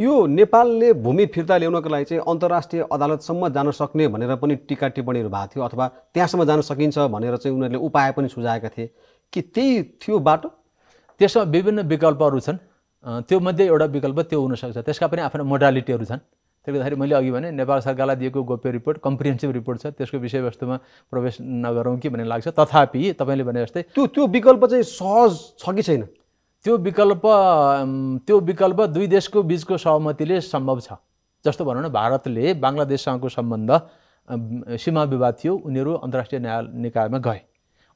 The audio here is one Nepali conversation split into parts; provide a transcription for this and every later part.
यो नेपालले भूमि फिर्ता ल्याउनको लागि चाहिँ अन्तर्राष्ट्रिय अदालतसम्म जान सक्ने भनेर पनि टिका टिप्पणीहरू भएको थियो अथवा त्यहाँसम्म जान सकिन्छ भनेर चाहिँ उनीहरूले उपाय पनि सुझाएका थिए कि त्यही थियो बाटो त्यसमा विभिन्न विकल्पहरू छन् त्यो मध्ये एउटा विकल्प त्यो हुनसक्छ त्यसका पनि आफ्नो मोडालिटीहरू छन् त्यसले गर्दाखेरि मैले अघि भने नेपाल सरकारलाई दिएको गोप्य रिपोर्ट कम्प्रिहेन्सिभ रिपोर्ट छ त्यसको विषयवस्तुमा प्रवेश नगरौँ कि भन्ने लाग्छ तथापि तपाईँले भने जस्तै त्यो त्यो विकल्प चाहिँ सहज छ कि छैन त्यो विकल्प त्यो विकल्प दुई देशको बिचको सहमतिले सम्भव छ जस्तो भनौँ न भारतले बङ्गलादेशसँगको सम्बन्ध सीमा विवाद थियो उनीहरू अन्तर्राष्ट्रिय न्याय निकायमा गए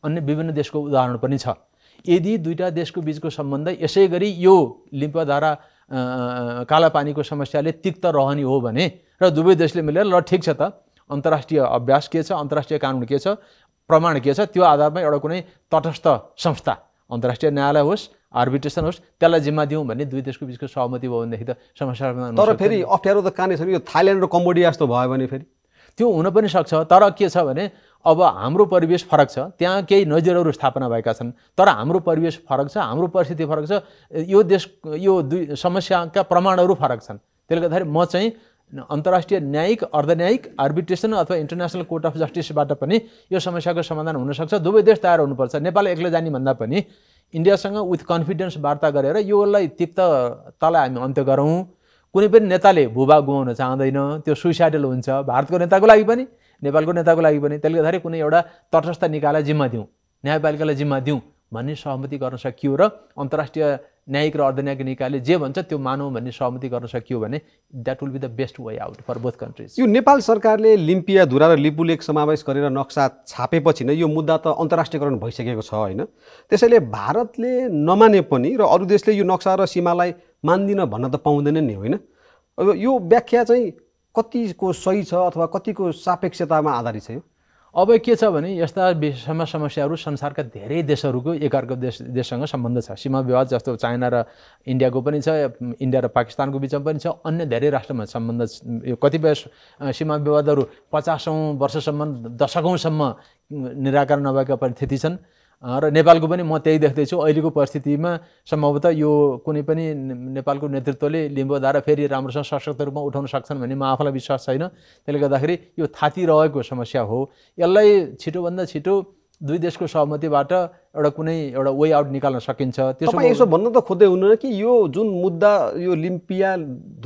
अन्य विभिन्न देशको उदाहरण पनि छ यदि दुईवटा देशको बिचको सम्बन्ध यसै गरी यो लिम्पधारा कालापानीको समस्याले तिक्त रहने हो भने र दुवै देशले मिलेर ल ठिक छ त अन्तर्राष्ट्रिय अभ्यास के छ अन्तर्राष्ट्रिय कानुन के छ प्रमाण के छ त्यो आधारमा एउटा कुनै तटस्थ संस्था अन्तर्राष्ट्रिय न्यायालय होस् आर्बिट्रेसन होस् त्यसलाई जिम्मा दिउँ भने दुई देशको बिचको सहमति भयो भनेदेखि त समस्या तर फेरि अप्ठ्यारो त कहाँनिर यो थाइल्यान्ड र कम्बोडिया जस्तो भयो भने फेरि त्यो हुन पनि सक्छ तर के छ भने अब हाम्रो परिवेश फरक छ त्यहाँ केही नजिरहरू स्थापना भएका छन् तर हाम्रो परिवेश फरक छ हाम्रो परिस्थिति फरक छ यो देश यो दुई समस्याका प्रमाणहरू फरक छन् त्यसले गर्दाखेरि म चाहिँ अन्तर्राष्ट्रिय न्यायिक अर्धन्यायिक आर्बिट्रेसन अथवा इन्टरनेसनल कोर्ट अफ जस्टिसबाट पनि यो समस्याको समाधान हुनसक्छ दुवै देश तयार हुनुपर्छ नेपाल एक्लै जाने भन्दा पनि इन्डियासँग विथ कन्फिडेन्स वार्ता गरेर योलाई तिक्त तलाई हामी अन्त्य गरौँ कुनै पनि नेताले भूभाग गुमाउन चाहँदैन त्यो सुइसाइडल हुन्छ भारतको नेताको लागि पनि नेपालको नेताको लागि पनि त्यसले गर्दाखेरि कुनै एउटा तटस्थ निकायलाई जिम्मा दिउँ न्यायपालिकालाई जिम्मा दिउँ भन्ने सहमति गर्न सकियो र अन्तर्राष्ट्रिय न्यायिक र अर्धन्यायिक निकायले जे भन्छ त्यो मानौँ भन्ने सहमति गर्न सकियो भने that will be the best way out for both countries यो नेपाल सरकारले लिम्पिया धुरा र लिपुलेक समावेश गरेर नक्सा छापेपछि नै यो मुद्दा त अन्तर्राष्ट्रियकरण भइसकेको छ होइन त्यसैले भारतले नमाने पनि र अरू देशले यो नक्सा र सीमालाई मान्दिन भन्न त पाउँदैन नि होइन अब यो व्याख्या चाहिँ कतिको सही छ अथवा कतिको सापेक्षतामा आधारित छ यो अब के छ भने यस्ता विषयमा समस्याहरू संसारका धेरै देशहरूको एकअर्को देश देशसँग सम्बन्ध छ सीमा विवाद जस्तो चाइना र इन्डियाको पनि छ इन्डिया र पाकिस्तानको बिचमा पनि छ अन्य धेरै राष्ट्रमा सम्बन्ध यो कतिपय सीमा विवादहरू पचासौँ वर्षसम्म दशकौँसम्म निराकरण नभएका परिस्थिति छन् र नेपालको पनि म त्यही देख्दैछु अहिलेको परिस्थितिमा सम्भवतः यो कुनै पनि नेपालको नेतृत्वले लिम्बोधारा फेरि राम्रोसँग सशक्त रूपमा उठाउन सक्छन् भन्ने म आफूलाई विश्वास छैन त्यसले गर्दाखेरि यो थाती रहेको समस्या हो यसलाई छिटोभन्दा छिटो दुई देशको सहमतिबाट एउटा कुनै एउटा वे आउट निकाल्न सकिन्छ त्यसो यसो भन्न त खोज्दै हुनु कि यो जुन मुद्दा यो लिम्पिया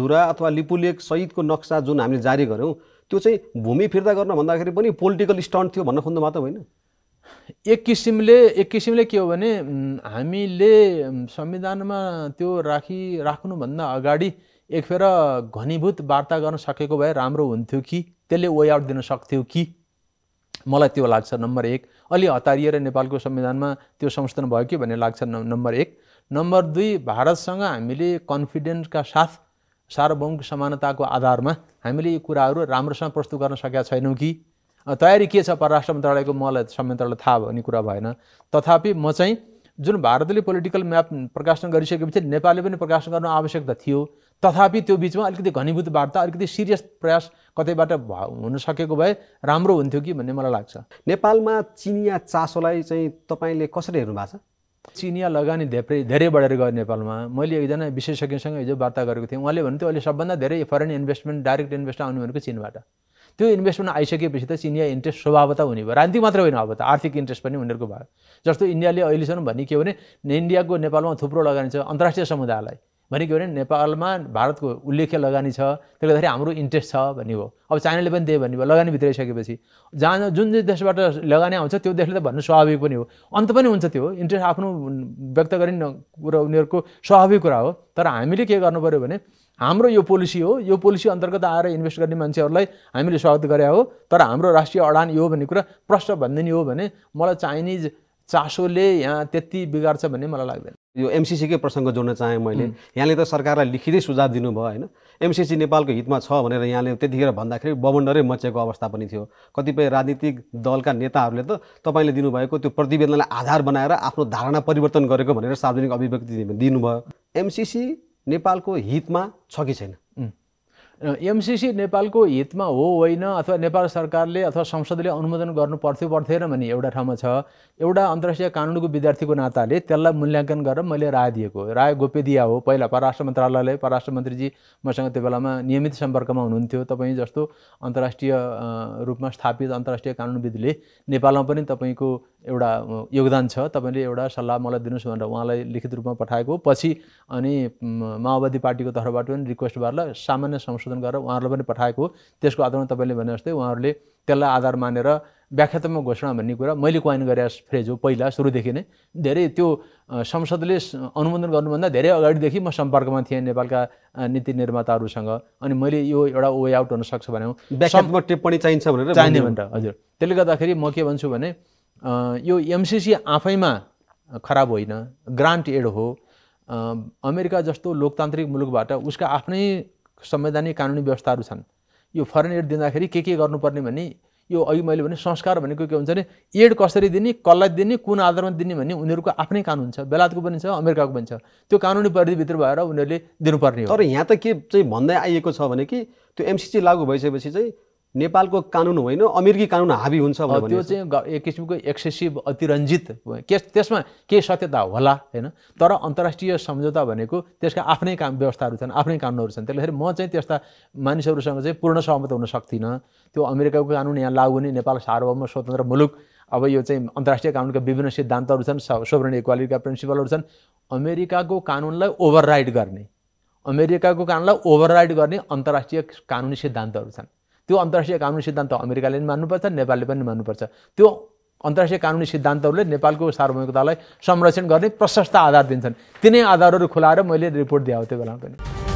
धुरा अथवा लिपुलेक सहितको नक्सा जुन हामीले जारी गऱ्यौँ त्यो चाहिँ भूमि फिर्ता गर्न भन्दाखेरि पनि पोलिटिकल स्टन्ट थियो भन्न खोज्नु मात्र होइन एक किसिमले एक किसिमले के हो भने हामीले संविधानमा त्यो राखी राख्नुभन्दा अगाडि एक फेर घनीभूत वार्ता गर्न सकेको भए राम्रो हुन्थ्यो कि त्यसले वे आउट दिन सक्थ्यो कि मलाई त्यो लाग्छ नम्बर एक अलि हतारिएर नेपालको संविधानमा त्यो संशोधन भयो कि भन्ने लाग्छ नम्बर एक नम्बर दुई भारतसँग हामीले कन्फिडेन्सका साथ सार्वभौमिक समानताको आधारमा हामीले यी कुराहरू राम्रोसँग प्रस्तुत गर्न सकेका छैनौँ कि तयारी के छ परराष्ट्र मन्त्रालयको मलाई संयन्त्रलाई थाहा भन्ने कुरा भएन तथापि म चाहिँ जुन भारतले पोलिटिकल म्याप प्रकाशन गरिसकेपछि नेपालले पनि प्रकाशन गर्नु आवश्यकता थियो तथापि त्यो बिचमा अलिकति घनीभूत वार्ता अलिकति सिरियस प्रयास कतैबाट हुन सकेको भए राम्रो हुन्थ्यो कि भन्ने मलाई लाग्छ नेपालमा चिनिया चासोलाई चाहिँ तपाईँले कसरी हेर्नु भएको छ चिनिया लगानी धेरै धेरै बढेर गयो नेपालमा मैले एकजना विशेषज्ञसँग हिजो वार्ता गरेको थिएँ उहाँले भन्थ्यो अहिले सबभन्दा धेरै फरेन इन्भेस्टमेन्ट डाइरेक्ट इन्भेस्ट आउने भनेको चिनबाट त्यो इन्भेस्टमेन्ट आइसकेपछि त चिनिया इन्ट्रेस्ट स्वभावता हुने भयो राजनीतिक मात्र होइन अब त आर्थिक इन्ट्रेस्ट पनि उनीहरूको भयो जस्तो इन्डियाले अहिलेसम्म भन्ने के भने इन्डियाको नेपालमा थुप्रो लगानी छ अन्तर्राष्ट्रिय समुदायलाई भने के भने नेपालमा भारतको उल्लेख्य लगानी छ त्यसले गर्दाखेरि हाम्रो इन्ट्रेस्ट छ भन्ने हो अब चाइनाले पनि दियो भन्ने भयो लगानी भित्राइसकेपछि जहाँ जुन जुन देशबाट लगानी आउँछ त्यो देशले त भन्नु स्वाभाविक पनि हो अन्त पनि हुन्छ त्यो इन्ट्रेस्ट आफ्नो व्यक्त गरिने कुरो उनीहरूको स्वाभाविक कुरा हो तर हामीले के गर्नु पऱ्यो भने हाम्रो यो पोलिसी हो यो पोलिसी अन्तर्गत आएर इन्भेस्ट गर्ने मान्छेहरूलाई हामीले स्वागत गरे हो तर हाम्रो राष्ट्रिय अडान यो भन्ने कुरा प्रष्ट भनिदिने हो भने मलाई चाइनिज चासोले यहाँ त्यति बिगार्छ भन्ने मलाई लाग्दैन यो एमसिसीकै प्रसङ्ग जोड्न चाहेँ मैले यहाँले त सरकारलाई लिखितै सुझाव दिनुभयो होइन एमसिसी नेपालको हितमा छ भनेर यहाँले त्यतिखेर भन्दाखेरि बबन्डरै मचेको अवस्था पनि थियो कतिपय राजनीतिक दलका नेताहरूले त तपाईँले दिनुभएको त्यो प्रतिवेदनलाई आधार बनाएर आफ्नो धारणा परिवर्तन गरेको भनेर सार्वजनिक अभिव्यक्ति दिनुभयो एमसिसी नेपालको हितमा छ कि छैन एमसिसी नेपालको हितमा हो होइन अथवा नेपाल सरकारले अथवा संसदले अनुमोदन गर्नु पर्थ्यो पर्थेन भन्ने एउटा ठाउँमा छ एउटा अन्तर्राष्ट्रिय कानुनको विद्यार्थीको नाताले त्यसलाई मूल्याङ्कन गरेर मैले राय दिएको राय गोपेदिया हो पहिला परराष्ट्र मन्त्रालयले परराष्ट्र मन्त्रीजी मसँग त्यो बेलामा नियमित सम्पर्कमा हुनुहुन्थ्यो तपाईँ जस्तो अन्तर्राष्ट्रिय रूपमा स्थापित अन्तर्राष्ट्रिय कानुनविदले नेपालमा पनि तपाईँको एउटा योगदान छ तपाईँले एउटा सल्लाह मलाई दिनुहोस् भनेर उहाँलाई लिखित रूपमा पठाएको पछि अनि माओवादी पार्टीको तर्फबाट पनि रिक्वेस्ट गरेर सामान्य संशोधन गरेर उहाँहरूलाई पनि पठाएको त्यसको आधारमा तपाईँले भने जस्तै उहाँहरूले त्यसलाई आधार मानेर व्याख्यात्मक घोषणा भन्ने कुरा मैले क्वाइन गरे फ्रेज हो पहिला सुरुदेखि नै धेरै त्यो संसदले अनुमोदन गर्नुभन्दा धेरै अगाडिदेखि म सम्पर्कमा थिएँ नेपालका नीति निर्माताहरूसँग अनि मैले यो एउटा वे आउट हुनसक्छ भने टिप्पणी चाहिन्छ भनेर चाहिने भनेर हजुर त्यसले गर्दाखेरि म के भन्छु भने यो एमसिसी आफैमा खराब होइन ग्रान्ट एड हो अमेरिका जस्तो लोकतान्त्रिक मुलुकबाट उसका आफ्नै संवैधानिक कानुनी व्यवस्थाहरू छन् यो फरेन एड दिँदाखेरि के के गर्नुपर्ने भने यो अघि मैले भने संस्कार भनेको के हुन्छ भने एड कसरी दिने कसलाई दिने कुन आधारमा दिने भन्ने उनीहरूको आफ्नै कानुन छ बेलायतको पनि छ अमेरिकाको पनि छ त्यो कानुनी परिधिभित्र भएर उनीहरूले दिनुपर्ने हो तर यहाँ त के चाहिँ भन्दै आइएको छ भने कि त्यो एमसिसी लागू भइसकेपछि चाहिँ नेपालको कानुन होइन अमेरिकी कानुन हाबी हुन्छ त्यो चाहिँ एक किसिमको एक्सेसिभ अतिरञ्जित के त्यसमा केही सत्यता होला होइन तर अन्तर्राष्ट्रिय सम्झौता भनेको त्यसका आफ्नै काम व्यवस्थाहरू छन् आफ्नै कानुनहरू छन् त्यसले म चाहिँ त्यस्ता मानिसहरूसँग चाहिँ पूर्ण सहमत हुन सक्दिनँ त्यो अमेरिकाको कानुन यहाँ लागु हुने नेपाल सार्वभौम स्वतन्त्र मुलुक अब यो चाहिँ अन्तर्राष्ट्रिय कानुनका विभिन्न सिद्धान्तहरू छन् सोभरेन इक्वालिटीका प्रिन्सिपलहरू छन् अमेरिकाको कानुनलाई ओभरराइड गर्ने अमेरिकाको कानुनलाई ओभरराइड गर्ने अन्तर्राष्ट्रिय कानुनी सिद्धान्तहरू छन् त्यो अन्तर्राष्ट्रिय कानुनी सिद्धान्त अमेरिकाले पनि मान्नुपर्छ नेपालले पनि मान्नुपर्छ त्यो अन्तर्राष्ट्रिय कानुनी सिद्धान्तहरूले नेपालको सार्वभौमिकतालाई संरक्षण गर्ने प्रशस्त आधार दिन्छन् तिनै आधारहरू खुलाएर मैले रिपोर्ट दिएको त्यो बेलामा पनि